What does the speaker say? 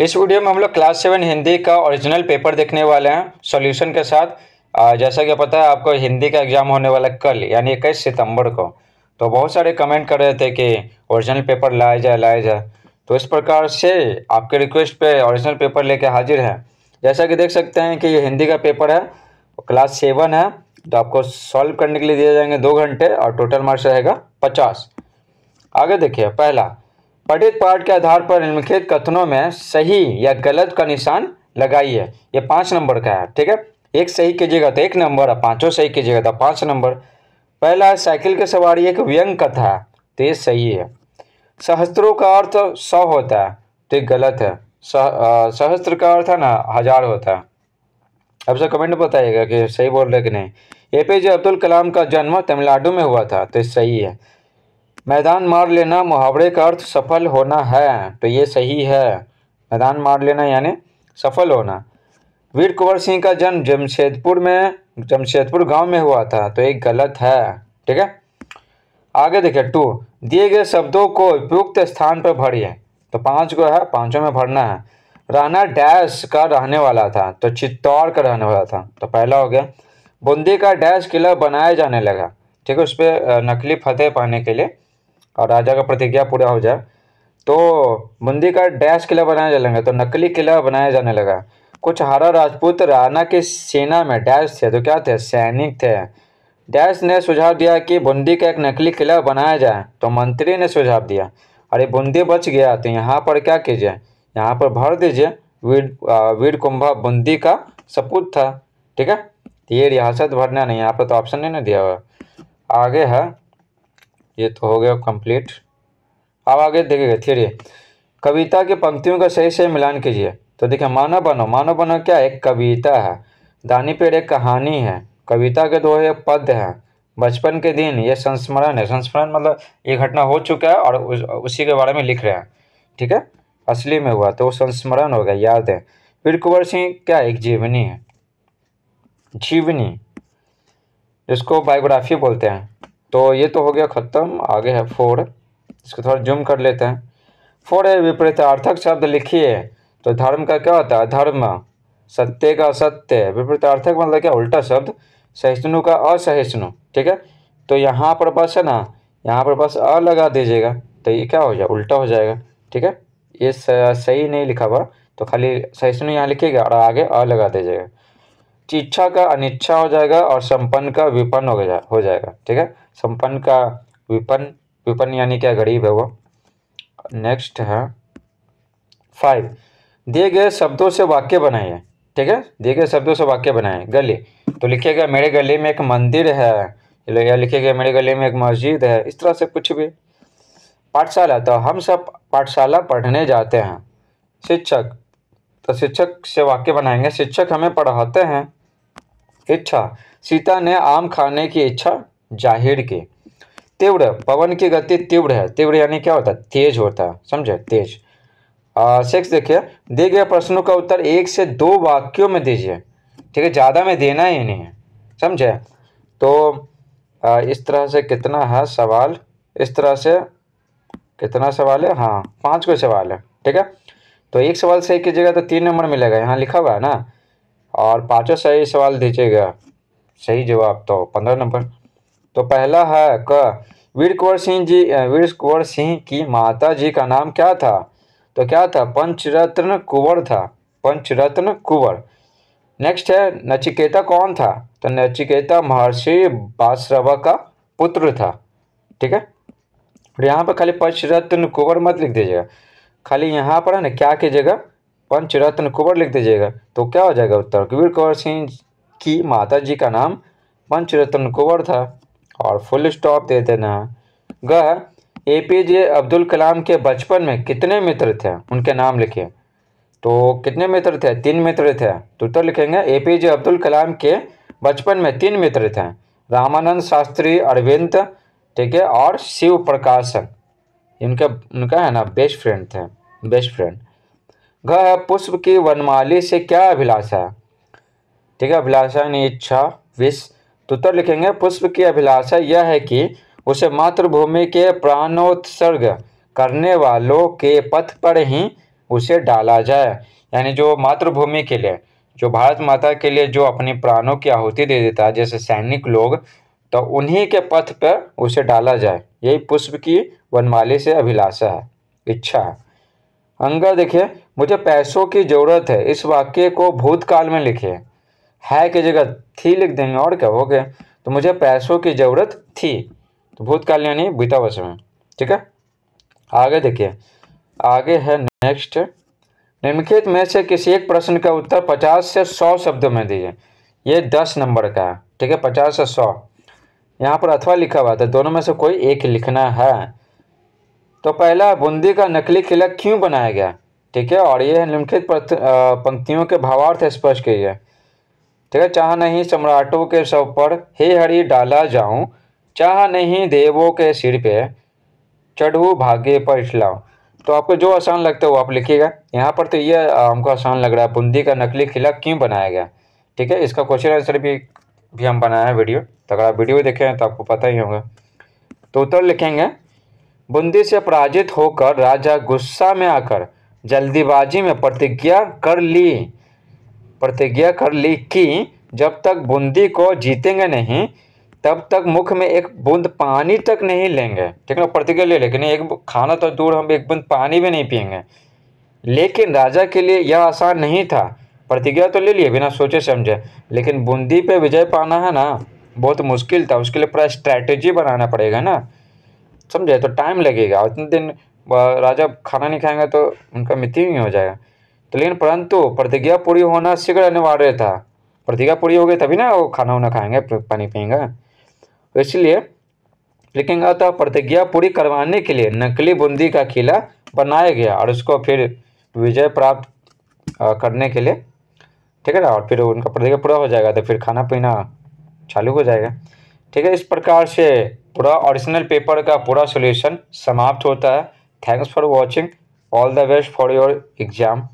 इस वीडियो में हम लोग क्लास सेवन हिंदी का ओरिजिनल पेपर देखने वाले हैं सॉल्यूशन के साथ जैसा कि पता है आपको हिंदी का एग्ज़ाम होने वाला कल यानी इक्कीस सितंबर को तो बहुत सारे कमेंट कर रहे थे कि ओरिजिनल पेपर लाया जाए लाया जाए तो इस प्रकार से आपके रिक्वेस्ट पे ओरिजिनल पेपर लेके हाजिर है जैसा कि देख सकते हैं कि ये हिंदी का पेपर है क्लास सेवन है तो आपको सॉल्व करने के लिए दिए जाएंगे दो घंटे और टोटल मार्क्स रहेगा पचास आगे देखिए पहला पठित पाठ के आधार पर निम्नलिखित कथनों में सही या गलत का निशान लगाइए ये पाँच नंबर का है ठीक है एक सही कीजिएगा तो एक नंबर और पाँचों सही कीजिएगा तो पाँच नंबर पहला साइकिल की सवारी एक व्यंग कथा है तो ये सही है सहस्त्रों का अर्थ सौ होता है तो गलत है सहस्त्र का अर्थ है ना हजार होता है अब से कमेंट बताइएगा कि सही बोल रहे कि नहीं ए पी जे अब्दुल कलाम का जन्म तमिलनाडु में हुआ था तो सही है मैदान मार लेना मुहावरे का अर्थ सफल होना है तो ये सही है मैदान मार लेना यानी सफल होना वीर कुंवर सिंह का जन्म जमशेदपुर में जमशेदपुर गांव में हुआ था तो एक गलत है ठीक है आगे देखिए टू दिए गए शब्दों को उपयुक्त स्थान पर भरिए तो पाँच को है पाँचों में भरना है राणा डैश का रहने वाला था तो चित्तौड़ का रहने वाला था तो पहला हो गया बूंदी का डैश किला बनाया जाने लगा ठीक है उस पर नकली फतेह पाने के लिए और राजा का प्रतिज्ञा पूरा हो जाए तो बूंदी का डैश किला बनाया जाने लगा तो नकली किला बनाया जाने लगा कुछ हरा राजपूत राणा की सेना में डैश थे तो क्या थे सैनिक थे डैश ने सुझाव दिया कि बूंदी का एक नकली किला बनाया जाए तो मंत्री ने सुझाव दिया अरे बूंदी बच गया तो यहाँ पर क्या कीजिए यहाँ पर भर दीजिए वीर वीर कुंभा बूंदी का सपूत था ठीक है तो ये रियासत भरना नहीं यहाँ पर तो ऑप्शन नहीं ना दिया हुआ आगे है ये तो हो गया कंप्लीट अब आगे देखिएगा थियरी कविता की पंक्तियों का सही सही मिलान कीजिए तो देखिए मानव बनो मानव बनो क्या एक कविता है दानी पेड़ एक कहानी है कविता के दो एक पद है बचपन के दिन ये संस्मरण है संस्मरण मतलब ये घटना हो चुका है और उस, उसी के बारे में लिख रहे हैं ठीक है असली में हुआ तो वो संस्मरण हो गया याद है वीर कुंवर सिंह क्या एक जीवनी है जीवनी जिसको बायोग्राफी बोलते हैं तो ये तो हो गया ख़त्म आगे है फोर इसको थोड़ा जूम कर लेते हैं फोर है विपरीत अर्थक शब्द लिखिए तो धर्म का क्या होता है धर्म सत्य का सत्य विपरीत अर्थक मतलब क्या उल्टा शब्द सहिष्णु का असहिष्णु ठीक है तो यहाँ पर बस है ना यहाँ पर बस अ लगा दीजिएगा तो ये क्या हो जाए उल्टा हो जाएगा ठीक है ये सही नहीं लिखा हुआ तो खाली सहिष्णु यहाँ लिखिएगा और आगे अ लगा दीजिएगा इच्छा का अनिच्छा हो जाएगा और संपन्न का विपन्न हो गया हो जाएगा ठीक है संपन्न का विपन्न विपन्न यानी क्या गरीब है वो नेक्स्ट है फाइव दिए गए शब्दों से वाक्य बनाइए ठीक है दिए गए शब्दों से वाक्य बनाए गली तो लिखिएगा मेरे गली में एक मंदिर है या लिखिएगा मेरे गली में एक मस्जिद है इस तरह से कुछ भी पाठशाला तो हम सब पाठशाला पढ़ने जाते हैं शिक्षक तो शिक्षक से वाक्य बनाएंगे शिक्षक हमें पढ़ाते हैं इच्छा सीता ने आम खाने की इच्छा जाहिर की तीव्र पवन की गति तीव्र है तीव्र यानी क्या होता है तेज होता है समझे तेज सेक्स देखिए दिए गए प्रश्नों का उत्तर एक से दो वाक्यों में दीजिए ठीक है ज़्यादा में देना ही नहीं है समझे तो आ, इस तरह से कितना है सवाल इस तरह से कितना सवाल है हाँ पांच को सवाल है ठीक है तो एक सवाल सही कीजिएगा तो तीन नंबर मिलेगा यहाँ लिखा हुआ है ना और पाँचों सही सवाल दीजिएगा सही जवाब तो पंद्रह नंबर तो पहला है क वीर कुंवर सिंह जी वीर कुंवर सिंह की माता जी का नाम क्या था तो क्या था पंचरत्न कुंवर था पंचरत्न कुंवर नेक्स्ट है नचिकेता कौन था तो नचिकेता महर्षि बासरवा का पुत्र था ठीक है और यहाँ पर खाली पंचरत्न कुंवर मत लिख दीजिएगा खाली यहाँ पर है ना क्या कीजिएगा पंचरत्न कुंवर लिख दीजिएगा तो क्या हो जाएगा उत्तर कबीर कुंवर सिंह की माता जी का नाम पंचरत्न कुंवर था और फुल स्टॉप दे देना ग ए पी जे अब्दुल कलाम के बचपन में कितने मित्र थे उनके नाम लिखिए तो कितने मित्र थे तीन मित्र थे तो उत्तर लिखेंगे ए पी जे अब्दुल कलाम के बचपन में तीन मित्र थे रामानंद शास्त्री अरविंद ठीक है और शिव प्रकाश इनके उनका है ना बेस्ट फ्रेंड थे बेस्ट फ्रेंड घ पुष्प की वनमाली से क्या अभिलाषा ठीक है अभिलाषा यानी इच्छा विष तो उत्तर लिखेंगे पुष्प की अभिलाषा यह है कि उसे मातृभूमि के प्राणोत्सर्ग करने वालों के पथ पर ही उसे डाला जाए यानी जो मातृभूमि के लिए जो भारत माता के लिए जो अपने प्राणों की आहुति दे देता है जैसे सैनिक लोग तो उन्हीं के पथ पर उसे डाला जाए यही पुष्प की वनमाली से अभिलाषा है इच्छा है हंगर देखिए मुझे पैसों की ज़रूरत है इस वाक्य को भूतकाल में लिखिए है की जगह थी लिख देंगे और क्या हो गया तो मुझे पैसों की ज़रूरत थी तो भूतकाल यानी बीता वर्ष में ठीक है आगे देखिए आगे है नेक्स्ट निम्नलिखित में से किसी एक प्रश्न का उत्तर पचास से सौ शब्दों में दीजिए ये दस नंबर का है ठीक है पचास से सौ यहाँ पर अथवा लिखा हुआ था तो दोनों में से कोई एक लिखना है तो पहला बूंदी का नकली किला क्यों बनाया गया ठीक है और ये निम्नलिखित पंक्तियों के भावार्थ स्पष्ट किए ठीक है चाह नहीं सम्राटों के सब पर हे हरी डाला जाऊं चाह नहीं देवों के सिर पे चढ़ू भाग्य पर इछलाऊं तो आपको जो आसान लगता है वो आप लिखिएगा यहाँ पर तो ये हमको आसान लग रहा है बूंदी का नकली किला क्यों बनाया गया ठीक है इसका क्वेश्चन आंसर भी भी हम बनाया है वीडियो तो अगर आप वीडियो देखें तो आपको पता ही होगा तो उत्तर लिखेंगे बुंदी से पराजित होकर राजा गुस्सा में आकर जल्दीबाजी में प्रतिज्ञा कर ली प्रतिज्ञा कर ली कि जब तक बूंदी को जीतेंगे नहीं तब तक मुख में एक बूंद पानी तक नहीं लेंगे ठीक है प्रतिज्ञा ले लेकिन एक खाना तो दूर हम एक बूंद पानी भी नहीं पियेंगे लेकिन राजा के लिए यह आसान नहीं था प्रतिज्ञा तो ले लिए बिना सोचे समझे लेकिन बूंदी पे विजय पाना है ना बहुत मुश्किल था उसके लिए पूरा स्ट्रैटेजी बनाना पड़ेगा ना समझे तो टाइम लगेगा उतने दिन राजा खाना नहीं खाएंगे तो उनका मृत्यु ही हो जाएगा तो लेकिन परंतु प्रतिज्ञा पूरी होना शीघ्र अनिवार्य था प्रतिज्ञा पूरी हो गई तभी ना वो खाना वाना खाएंगे पानी पियेंगे तो इसलिए लेकिन अतः प्रतिज्ञा पूरी करवाने के लिए नकली बूंदी का किला बनाया गया और उसको फिर विजय प्राप्त करने के लिए ठीक है ना और फिर उनका प्रतिज्ञा पूरा हो जाएगा तो फिर खाना पीना चालू हो जाएगा ठीक है इस प्रकार से पूरा ओरिजिनल पेपर का पूरा सोल्यूशन समाप्त होता है thanks for watching all the best for your exam